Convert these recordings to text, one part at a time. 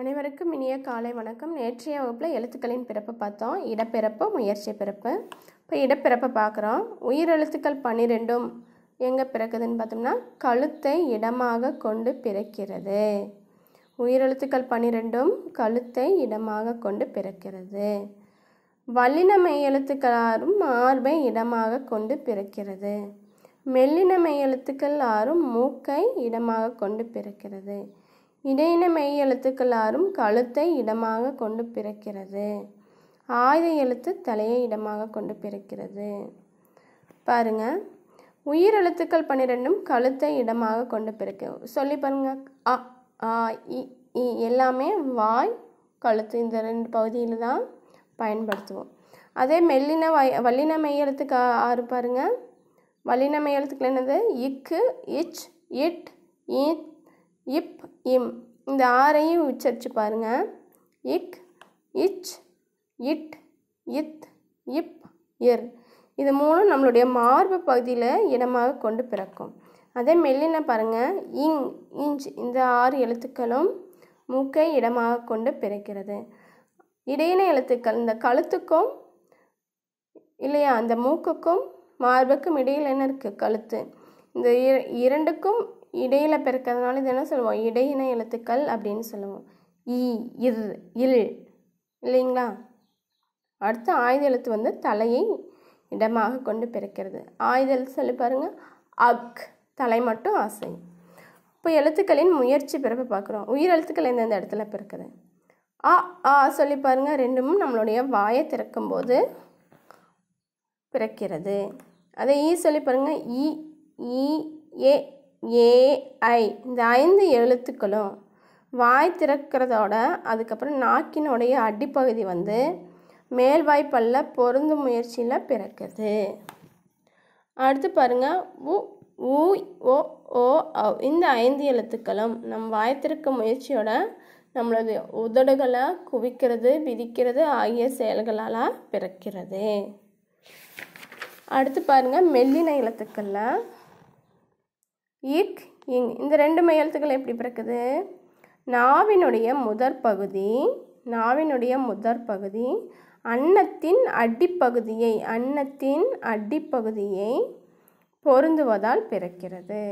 அனைவருக்கும் இனிய காலை வணக்கம் நேற்றைய வகுப்பில் எழுத்துக்களின் பிறப்பு பார்த்தோம் இடப்பிறப்பு முயற்சி பிறப்பு இப்போ இடப்பிறப்பை பார்க்குறோம் உயிரெழுத்துக்கள் பன்னிரெண்டும் எங்கே பிறக்குதுன்னு பார்த்தோம்னா கழுத்தை இடமாக கொண்டு பிறக்கிறது உயிரெழுத்துக்கள் பன்னிரெண்டும் கழுத்தை இடமாக கொண்டு பிறக்கிறது வல்லினமை எழுத்துக்கள் ஆறும் மார்பை இடமாக கொண்டு பிறக்கிறது மெல்லினமை எழுத்துக்கள் ஆறும் மூக்கை இடமாக கொண்டு பிறக்கிறது இடையின மெய் எழுத்துக்களாரும் கழுத்தை இடமாக கொண்டு பிறக்கிறது ஆயுத எழுத்து தலையை இடமாக கொண்டு பிறக்கிறது பாருங்க உயிர் எழுத்துக்கள் பன்னிரெண்டும் கழுத்தை இடமாக கொண்டு பிறக்க சொல்லி பாருங்க அ ஆ இ எல்லாமே வாய் கழுத்து இந்த ரெண்டு பகுதியில் தான் பயன்படுத்துவோம் அதே மெல்லின வய வல்லின மெய் எழுத்துக்கு ஆறு பாருங்க வல்லின மெய் எழுத்துக்கள் என்னது இக்கு இச் இட் இத் இப் இம் இந்த ஆறையும் உச்சரித்து பாருங்கள் இக் இச் இட் இத் இப் இர் இது மூணும் நம்மளுடைய மார்பு பகுதியில் இடமாக கொண்டு பிறக்கும் அதே மெல்லின பாருங்கள் இங் இஞ்ச் இந்த ஆறு எழுத்துக்களும் மூக்கை இடமாக கொண்டு பிறக்கிறது இடையின எழுத்துக்கள் இந்த கழுத்துக்கும் இல்லையா அந்த மூக்குக்கும் மார்புக்கும் இடையில் என்ன இருக்குது கழுத்து இந்த இரண்டுக்கும் இடையில் பிறக்கிறதுனால இது என்ன சொல்லுவோம் இடையின எழுத்துக்கள் அப்படின்னு சொல்லுவோம் இ இர் இல் இல்லைங்களா அடுத்து ஆயுத எழுத்து வந்து தலையை இடமாக கொண்டு பிறக்கிறது ஆயுத எழுத்து சொல்லி பாருங்கள் அக் தலை மட்டும் ஆசை இப்போ எழுத்துக்களின் முயற்சி பிறப்பு பார்க்குறோம் உயிர் எழுத்துக்கள் எந்தெந்த இடத்துல பிறக்குது ஆ ஆ சொல்லி பாருங்கள் ரெண்டும் நம்மளுடைய வாயை திறக்கும்போது பிறக்கிறது அதை ஈ சொல்லி பாருங்கள் இ இ ஏ ஏஐ இந்த ஐந்து எழுத்துக்களும் வாய் திறக்கிறதோட அதுக்கப்புறம் நாக்கினுடைய அடிப்பகுதி வந்து மேல் வாய்ப்பல்ல பொருந்தும் முயற்சியில் பிறக்குது அடுத்து பாருங்கள் உ ஊ ஓ ஓ அவ் இந்த ஐந்து எழுத்துக்களும் நம் வாய் திறக்க முயற்சியோட நம்மளது உதடுகளை குவிக்கிறது விதிக்கிறது ஆகிய செயல்களால் பிறக்கிறது அடுத்து பாருங்கள் மெல்லின எழுத்துக்களில் இக் இங் இந்த ரெண்டு மையெழுத்துக்கள் எப்படி பிறக்குது நாவினுடைய முதற் பகுதி நாவினுடைய முதற் பகுதி அன்னத்தின் அடிப்பகுதியை அன்னத்தின் அடிப்பகுதியை பொருந்துவதால் பிறக்கிறது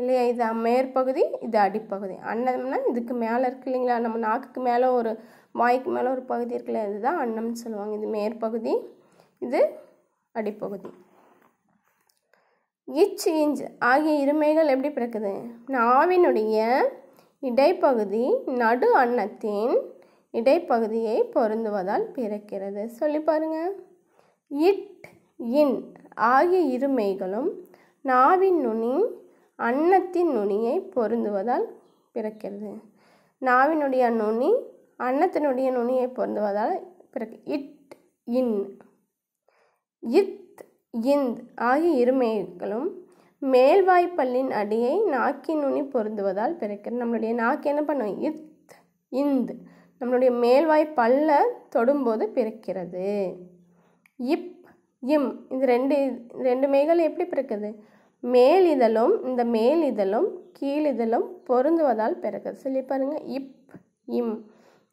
இல்லையா இது மேற்பகுதி இது அடிப்பகுதி அன்னம்னா இதுக்கு மேலே இருக்கு இல்லைங்களா நம்ம நாக்குக்கு மேலே ஒரு வாய்க்கு மேலே ஒரு பகுதி இருக்குல்ல இதுதான் அன்னம்னு சொல்லுவாங்க இது மேற்பகுதி இது அடிப்பகுதி இச் இஞ்ச் ஆகிய இருமைகள் எப்படி பிறக்குது நாவினுடைய இடைப்பகுதி நடு அன்னத்தின் இடைப்பகுதியை பொருந்துவதால் பிறக்கிறது சொல்லி பாருங்க இட் இன் ஆகிய இருமைகளும் நாவின் நுனி அன்னத்தின் நுனியை பொருந்துவதால் பிறக்கிறது நாவினுடைய நுனி அன்னத்தினுடைய நுனியை பொருந்துவதால் பிறகு இட் இன் இத் இந்த் ஆகிய இருமைகளும் மேல்வாய் பல்லின் அடியை நாக்கின் நுனி பொருந்துவதால் பிறக்கிறது நம்மளுடைய நாக்கு என்ன பண்ணும் இத் இந்த் நம்மளுடைய மேல்வாய் பல்ல தொடும்போது பிறக்கிறது இப் இம் இது ரெண்டு ரெண்டு எப்படி பிறக்குது மேல் இதழும் இந்த மேல் இதழும் கீழ் இதழும் பொருந்துவதால் பிறக்குது சொல்லி பாருங்கள் இப் இம்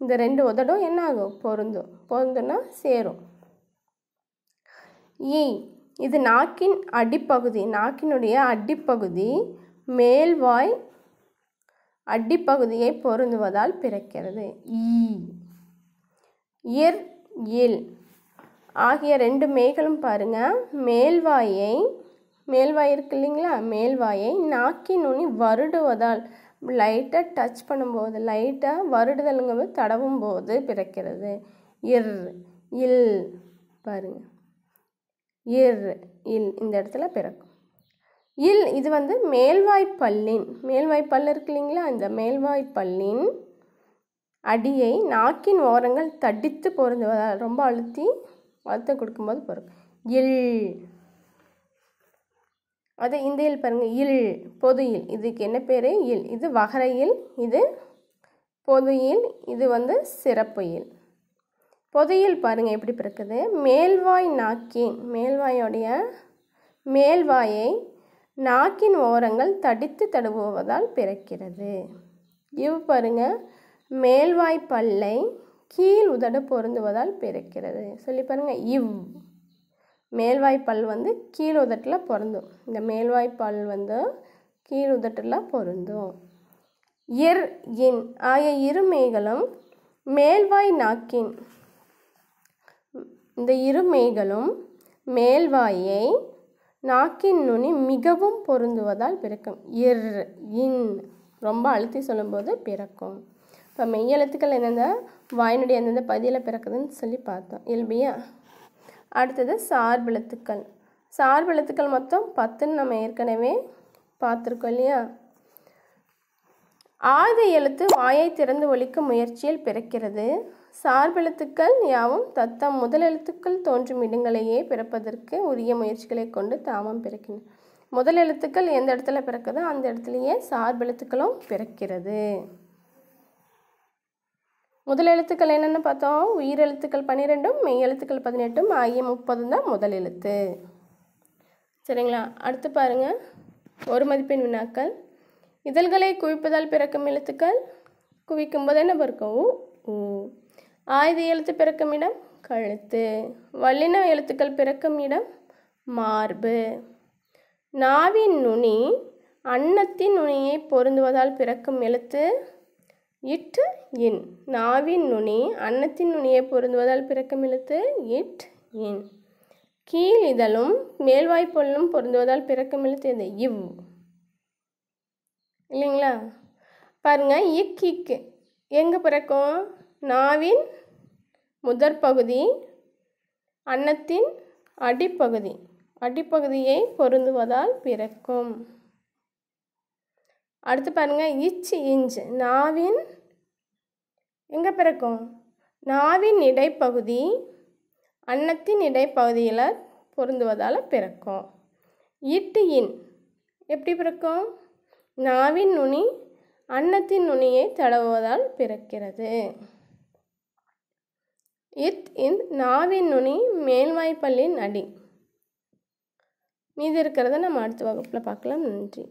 இந்த ரெண்டு உதடும் என்ன ஆகும் பொருந்தும் பொருந்துன்னா சேரும் ஈ இது நாக்கின் அடிப்பகுதி நாக்கினுடைய அடிப்பகுதி மேல்வாய் அடிப்பகுதியை பொருந்துவதால் பிறக்கிறது இர் இல் ஆகிய ரெண்டு மேய்களும் பாருங்க மேல்வாயை மேல்வாய் இருக்கு இல்லைங்களா மேல்வாயை நாக்கி நுனி வருடுவதால் லைட்டாக டச் பண்ணும்போது லைட்டாக வருடுதலுங்கும் தடவும் போது பிறக்கிறது இர் இல் பாருங்கள் இர் இல் இந்த இடத்துல பிறக்கும் இல் இது வந்து மேல்வாய்ப்பல்லின் மேல்வாய்ப்பல் இருக்கு இல்லைங்களா இந்த மேல்வாய்ப்பல்லின் அடியை நாக்கின் ஓரங்கள் தடித்து பொருந்துவதால் ரொம்ப அழுத்தி அழுத்த கொடுக்கும்போது பிறக்கும் இல் அது இந்த இல் பாருங்கள் இல் பொது இல் இதுக்கு என்ன பேர் இல் இது வகரையில் இது பொது இல் இது வந்து சிறப்பு இல் பொதியில் பாருங்கள் எப்படி பிறக்குது மேல்வாய் நாக்கின் மேல்வாயோடைய மேல்வாயை நாக்கின் ஓரங்கள் தடித்து தடுவுவதால் பிறக்கிறது இவ் பாருங்கள் மேல்வாய் பல்லை கீழ் உதடு பொருந்துவதால் பிறக்கிறது சொல்லி பாருங்கள் இவ் மேல்வாய் பல் வந்து கீழ் உதட்டில் பொருந்தும் இந்த மேல்வாய் பல் வந்து கீழ் உதட்டில் பொருந்தும் இர் இன் ஆகிய இருமைகளும் மேல்வாய் நாக்கின் இந்த இரு மெய்களும் மேல்வாயை நாக்கின் நுனி மிகவும் பொருந்துவதால் பிறக்கும் இர் இன் ரொம்ப அழுத்தி சொல்லும்போது பிறக்கும் இப்போ மெய்யெழுத்துக்கள் எந்தெந்த வாயினுடைய எந்தெந்த பதியில் பிறக்குதுன்னு சொல்லி பார்த்தோம் இல்லையா அடுத்தது சார்பெழுத்துக்கள் சார்பெழுத்துக்கள் மொத்தம் பத்துன்னு நம்ம ஏற்கனவே பார்த்துருக்கோம் இல்லையா ஆதி எழுத்து வாயை திறந்து ஒழிக்கும் முயற்சியில் பிறக்கிறது சார்பெழுத்துக்கள் யாவும் தத்தம் முதல் எழுத்துக்கள் தோன்றும் இடங்களையே பிறப்பதற்கு உரிய முயற்சிகளை கொண்டு தாமம் பிறக்கின்றன முதல் எழுத்துக்கள் எந்த இடத்துல பிறக்குதோ அந்த இடத்துலையே சார்பெழுத்துக்களும் பிறக்கிறது முதல் எழுத்துக்கள் என்னென்னு பார்த்தோம் உயிர் எழுத்துக்கள் பன்னிரெண்டும் மெய் எழுத்துக்கள் பதினெட்டும் ஆகிய முப்பதும் தான் முதல் எழுத்து சரிங்களா அடுத்து பாருங்கள் ஒரு மதிப்பெண் வினாக்கள் இதழ்களை குவிப்பதால் பிறக்கும் எழுத்துக்கள் குவிக்கும் போது என்ன பிறக்கும் ஊ ஆயுத எழுத்து பிறக்கும் இடம் கழுத்து வல்லின எழுத்துக்கள் பிறக்கும் இடம் மார்பு நாவின் நுனி அன்னத்தின் நுனியை பொருந்துவதால் பிறக்கும் எழுத்து இட் இன் நாவின் நுனி அன்னத்தின் நுனியை பொருந்துவதால் பிறக்கும் எழுத்து இட் இன் கீழ் இதழும் மேல்வாய்ப்பொல்லும் பொருந்துவதால் பிறக்கும் எழுத்து எது இவ் இல்லைங்களா பாருங்கள் இக் இக்கு எங்கே பிறக்கும் நாவின் முதற்பகுதி அன்னத்தின் அடிப்பகுதி அடிப்பகுதியை பொருந்துவதால் பிறக்கும் அடுத்து பாருங்கள் இச் இஞ்சு நாவின் எங்கே பிறக்கும் நாவின் இடைப்பகுதி அன்னத்தின் இடைப்பகுதியில் பொருந்துவதால் பிறக்கும் இட்டு இன் எப்படி பிறக்கும் நாவின் நுனி அன்னத்தின் நுனியை தடவுவதால் பிறக்கிறது இத் இந்த் நாவின் நுனி மேல்வாய்ப்பல்லின் அடி மீதி இருக்கிறத நம்ம அடுத்த வகுப்பில் பார்க்கலாம் நன்றி